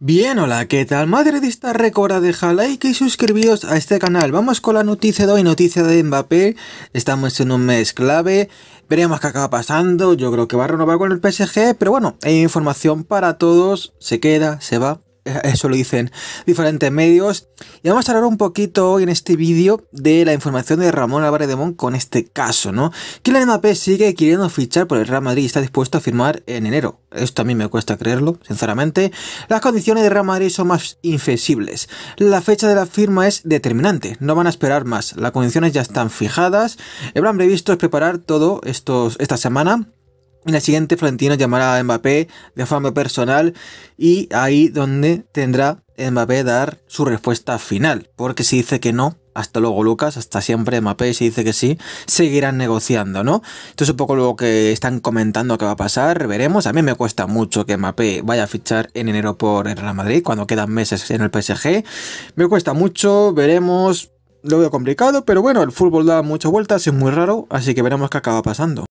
Bien, hola, ¿qué tal? Madre de esta récord, deja like y suscribíos a este canal. Vamos con la noticia de hoy, noticia de Mbappé. Estamos en un mes clave, veremos qué acaba pasando. Yo creo que va a renovar con el PSG, pero bueno, hay información para todos. Se queda, se va, eso lo dicen diferentes medios. Y vamos a hablar un poquito hoy en este vídeo de la información de Ramón Álvarez de con este caso, ¿no? Que la MAP sigue queriendo fichar por el Real Madrid y está dispuesto a firmar en enero. Esto a mí me cuesta creerlo, sinceramente. Las condiciones de Real Madrid son más inflexibles. La fecha de la firma es determinante, no van a esperar más. Las condiciones ya están fijadas. El plan previsto es preparar todo esta semana en la siguiente, Florentino llamará a Mbappé de forma personal y ahí donde tendrá Mbappé dar su respuesta final. Porque si dice que no, hasta luego Lucas, hasta siempre Mbappé, si dice que sí, seguirán negociando, ¿no? Esto es un poco lo que están comentando que va a pasar, veremos. A mí me cuesta mucho que Mbappé vaya a fichar en enero por el Real Madrid, cuando quedan meses en el PSG. Me cuesta mucho, veremos. Lo veo complicado, pero bueno, el fútbol da muchas vueltas, es muy raro, así que veremos qué acaba pasando.